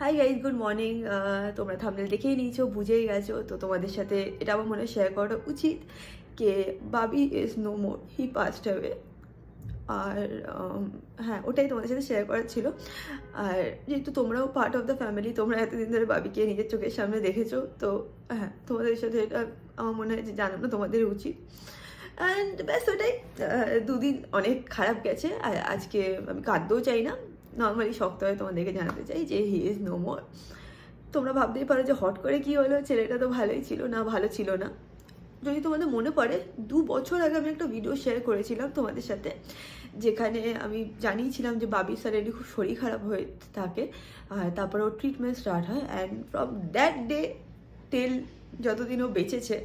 high guys good morning তোমরা thumbnail দেখেই নিয়েছো বুঝেই গেছো তো তোমাদের সাথে এটা আমার মনে শেয়ার করা উচিত কে বাবি is no more he passed হবে আর হ্যাঁ ওটাই তোমাদের সাথে শেয়ার করার ছিল আর যেহেতু তোমরাও পার্ট অফ দ্য ফ্যামিলি তোমরা এতদিন ধরে বাবিকে নিজের চোখের সামনে দেখেছো তো হ্যাঁ তোমাদের সাথে এটা আমার মনে হয় যে জানানো তোমাদের উচিত অ্যান্ড ব্যাস ওটাই দুদিন অনেক খারাপ গেছে আর আজকে আমি কাঁদতেও চাই না নর্মালি শক্ত হয় তোমাদেরকে জানাতে চাই যে হি ইজ নো মোর তোমরা ভাবতেই পারো যে হট করে কি হলো ছেলেটা তো ভালোই ছিল না ভালো ছিল না যদি তোমাদের মনে পড়ে দু বছর আগে আমি একটা ভিডিও শেয়ার করেছিলাম তোমাদের সাথে যেখানে আমি জানিয়েছিলাম যে বাবি স্যারেরই খুব শরীর খারাপ হয়ে থাকে তারপরে ওর ট্রিটমেন্ট স্টার্ট হয় and from that day till যতদিন ও বেঁচেছে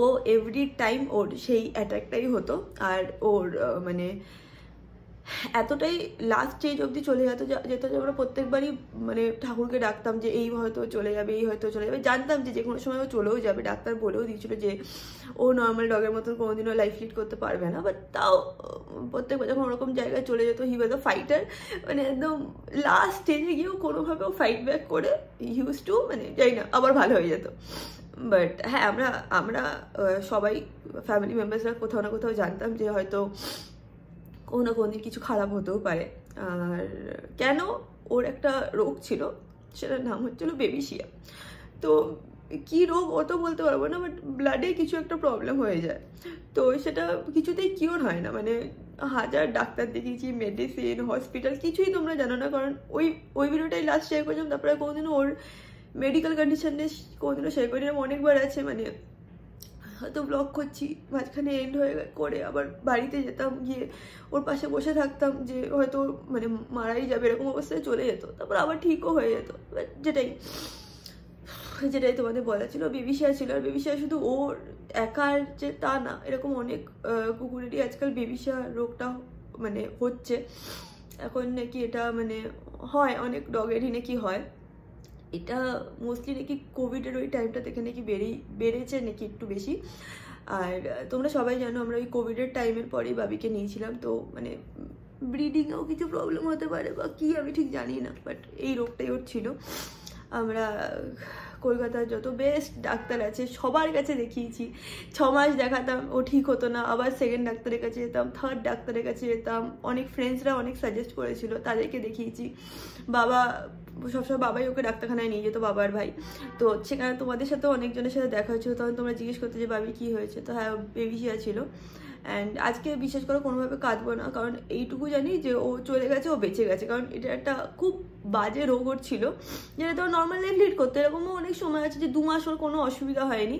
ও এভরি টাইম ওর সেই অ্যাটাকটাই হতো আর ওর মানে এতটাই লাস্ট স্টেজ অবধি চলে যেত যেত যে আমরা প্রত্যেকবারই মানে ঠাকুরকে ডাকতাম যে এই হয়তো চলে যাবে এই হয়তো চলে যাবে জানতাম যে যে কোনো সময় ও চলেও যাবে ডাক্তার বলেও দিয়েছিল যে ও নর্মাল ডগের মতন কোনোদিনও লাইফ লিড করতে পারবে না বাট তাও প্রত্যেকবার যখন ওরকম জায়গায় চলে যেত হি ওয়াজ আ ফাইটার মানে একদম লাস্ট স্টেজে গিয়েও কোনোভাবে ও ফাইট ব্যাক করে ইউজ টু মানে যাই না আবার ভালো হয়ে যেত বাট হ্যাঁ আমরা আমরা সবাই ফ্যামিলি মেম্বার্সরা কোথাও না কোথাও জানতাম যে হয়তো কোনো কোনো দিন কিছু খারাপ হতেও পারে আর কেন ওর একটা রোগ ছিল সেটার নাম হচ্ছিল বেবিশিয়া তো কি রোগ অত বলতে পারবো না বাট ব্লাডে কিছু একটা প্রবলেম হয়ে যায় তো সেটা কিছুতেই কিওর হয় না মানে হাজার ডাক্তার দেখিয়েছি মেডিসিন হসপিটাল কিছুই তোমরা জানো না কারণ ওই ওই ভিডিওটাই লাস্ট শেয়ার করেছিলাম তারপরে কোনোদিনও ওর মেডিকেল কন্ডিশনে কোনোদিনও শেয়ার করি অনেকবার আছে মানে হয়তো ব্লগ করছি মাঝখানে এন্ড হয়ে করে আবার বাড়িতে যেতাম গিয়ে ওর পাশে বসে থাকতাম যে হয়তো মানে মারাই যাবে এরকম অবস্থায় চলে যেত তারপর আবার ঠিকও হয়ে যেত যেটাই যেটাই তোমাদের বলা ছিল বেবিশিয়া ছিল আর বেবিশিয়া শুধু ওর একার যে তা না এরকম অনেক কুকুরেরই আজকাল বেবিশিয়া রোগটা মানে হচ্ছে এখন নাকি এটা মানে হয় অনেক ডগেরই নাকি হয় এটা মোস্টলি নাকি কোভিডের ওই টাইমটা থেকে নাকি বেড়েই বেড়েছে নাকি একটু বেশি আর তোমরা সবাই জানো আমরা ওই কোভিডের টাইমের পরেই বাবিকে নিয়েছিলাম তো মানে ব্রিডিংয়েও কিছু প্রবলেম হতে পারে বা কী আমি ঠিক জানি না বাট এই রোগটাই ওর ছিল আমরা কলকাতার যত বেস্ট ডাক্তার আছে সবার কাছে দেখিয়েছি ছ মাস দেখাতাম ও ঠিক হতো না আবার সেকেন্ড ডাক্তারের কাছে যেতাম থার্ড ডাক্তারের কাছে যেতাম অনেক ফ্রেন্ডসরা অনেক সাজেস্ট করেছিল তাদেরকে দেখিয়েছি বাবা সবসময় বাবাই ওকে ডাক্তারখানায় নিয়ে যেত বাবার ভাই তো সেখানে তোমাদের সাথে অনেকজনের সাথে দেখা হয়েছিল তখন তোমরা জিজ্ঞেস করতে যে বাবি কী হয়েছে তো হ্যাঁ বেবি শিয়া ছিল অ্যান্ড আজকে বিশেষ করে কোনোভাবে কাঁদবো না কারণ এইটুকু জানি যে ও চলে গেছে ও বেঁচে গেছে কারণ এটা একটা খুব বাজে রোগ ওর ছিল যেটা তো নর্মাল লাইফ লিড করতে এরকমও অনেক সময় আছে যে দু মাস ওর কোনো অসুবিধা হয়নি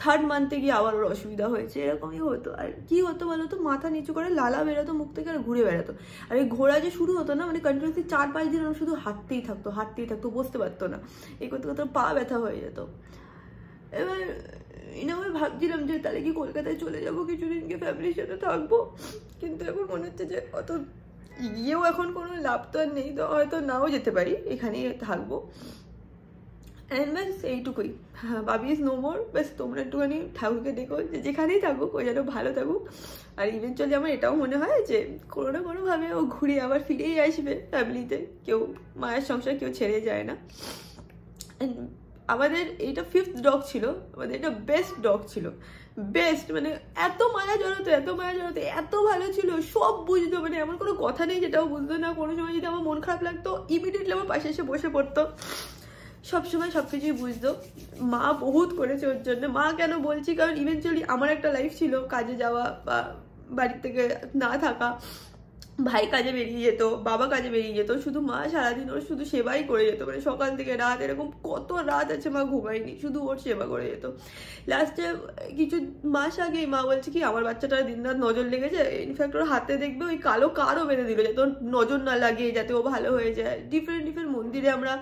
থার্ড মান্থে গিয়ে আবার ওর অসুবিধা হয়েছে এরকমই হতো আর কি হতো বলো তো মাথা নিচু করে লালা বেরোতো মুখ থেকে আর ঘুরে বেড়াতো আর এই ঘোরা যে শুরু হতো না মানে কন্টিনিউসলি চার পাঁচ দিন ওর শুধু হাঁটতেই থাকতো হাঁটতেই থাকতো বসতে পারতো না এই করতে করতে পা ব্যথা হয়ে যেত এবার আমি ভাবছিলাম যে তাহলে কি কলকাতায় চলে যাবো কিছুদিনকে ফ্যামিলির সাথে থাকবো কিন্তু এখন মনে হচ্ছে যে অত গিয়েও এখন কোনো লাভ তো আর নেই তো হয়তো নাও যেতে পারি এখানেই থাকবো অ্যান্ড ব্যাস এইটুকুই হ্যাঁ বাবি ইজ নো মোর ব্যাস তোমরা একটুখানি ঠাকুরকে দেখো যে যেখানেই থাকুক ও যেন ভালো থাকুক আর ইভেনচুয়ালি আমার এটাও মনে হয় যে কোনো না কোনোভাবে ও ঘুরে আবার ফিরেই আসবে ফ্যামিলিতে কেউ মায়ের সংসার কেউ ছেড়ে যায় না অ্যান্ড আমাদের এইটা ফিফথ ডগ ছিল আমাদের এটা বেস্ট ডগ ছিল বেস্ট মানে এত মায়া জড়াতো এত মায়া জড়াতো এত ভালো ছিল সব বুঝতো মানে এমন কোনো কথা নেই যেটাও বুঝতো না কোনো সময় যদি আমার মন খারাপ লাগতো ইমিডিয়েটলি আমার পাশে এসে বসে পড়তো সবসময় সব কিছুই বুঝতো মা বহুত করেছে ওর জন্য মা কেন বলছি কারণ ইভেনচুয়ালি আমার একটা লাইফ ছিল কাজে যাওয়া বা বাড়ি থেকে না থাকা ভাই কাজে বেরিয়ে যেত বাবা কাজে বেরিয়ে যেত শুধু মা সারাদিন ওর শুধু সেবাই করে যেত মানে সকাল থেকে রাত এরকম কত রাত আছে মা ঘুমায়নি শুধু ওর সেবা করে যেত লাস্টে কিছু মাস আগেই মা বলছে কি আমার বাচ্চাটার দিন রাত নজর লেগেছে ইনফ্যাক্ট ওর হাতে দেখবে ওই কালো কারও বেঁধে দিল যাতে ওর নজর না লাগে যাতে ও ভালো হয়ে যায় ডিফারেন্ট ডিফারেন্ট মন্দিরে আমরা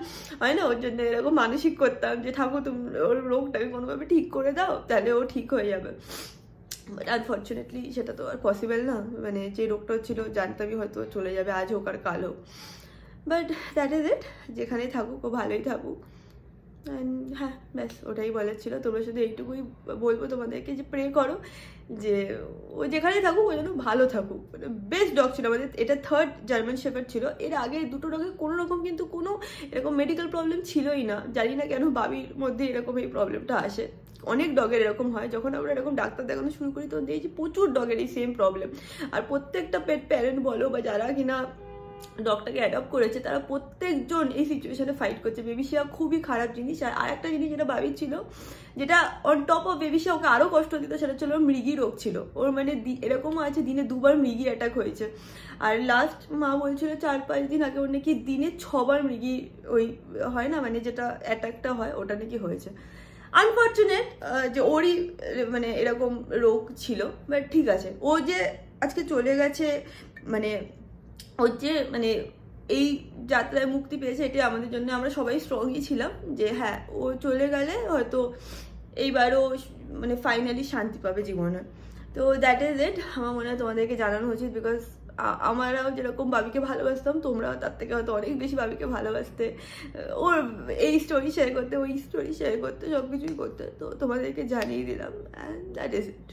হয় না ওর জন্য এরকম মানসিক করতাম যে ঠাকুর তুমি ওর রোগটাকে কোনোভাবে ঠিক করে দাও তাহলে ও ঠিক হয়ে যাবে বাট আনফর্চুনেটলি সেটা তো আর পসিবল না মানে যে রোগটা হচ্ছিল জানতামই হয়তো চলে যাবে আজ হোক আর কাল হোক বাট দ্যাট ইজ ইট যেখানেই থাকুক ও ভালোই থাকুক অ্যান্ড হ্যাঁ ব্যাস ওটাই বলার ছিল তোমরা শুধু এইটুকুই বলবো তোমাদেরকে যে প্রে করো যে ও যেখানে থাকুক ও যেন ভালো থাকুক মানে বেস্ট ডগ ছিল আমাদের এটা থার্ড জার্মান শেপার ছিল এর আগে দুটো ডগে কোনো রকম কিন্তু কোনো এরকম মেডিকেল প্রবলেম ছিলই না জানি না কেন বাবির মধ্যে এরকম এই প্রবলেমটা আসে অনেক ডগের এরকম হয় যখন আমরা এরকম ডাক্তার দেখানো শুরু করি তখন দেখি প্রচুর ডগের এই সেম প্রবলেম আর প্রত্যেকটা পেট প্যারেন্ট বলো বা যারা কিনা ডগটাকে অ্যাডপ্ট করেছে তারা প্রত্যেকজন এই সিচুয়েশনে ফাইট করছে বেবি শিয়া খুবই খারাপ জিনিস আর একটা জিনিস যেটা ভাবির ছিল যেটা অন টপ অফ বেবি শিয়া ওকে আরও কষ্ট দিত সেটা ছিল মৃগি রোগ ছিল ওর মানে এরকমও আছে দিনে দুবার মৃগি অ্যাটাক হয়েছে আর লাস্ট মা বলছিল চার পাঁচ দিন আগে ওর নাকি দিনে ছবার মৃগি ওই হয় না মানে যেটা অ্যাটাকটা হয় ওটা নাকি হয়েছে আনফর্চুনেট যে ওরই মানে এরকম রোগ ছিল বাট ঠিক আছে ও যে আজকে চলে গেছে মানে হচ্ছে মানে এই যাত্রায় মুক্তি পেয়েছে এটি আমাদের জন্য আমরা সবাই স্ট্রংই ছিলাম যে হ্যাঁ ও চলে গেলে হয়তো এইবারও মানে ফাইনালি শান্তি পাবে জীবনে তো দ্যাট ইজ ইট আমার মনে হয় তোমাদেরকে জানানো উচিত বিকজ আমারাও যেরকম বাবিকে ভালোবাসতাম তোমরাও তার থেকে হয়তো অনেক বেশি বাবিকে ভালোবাসতে ওর এই স্টোরি শেয়ার করতে ওই স্টোরি শেয়ার করতে সব কিছুই করতে তো তোমাদেরকে জানিয়ে দিলাম অ্যান্ড দ্যাট ইজ ইট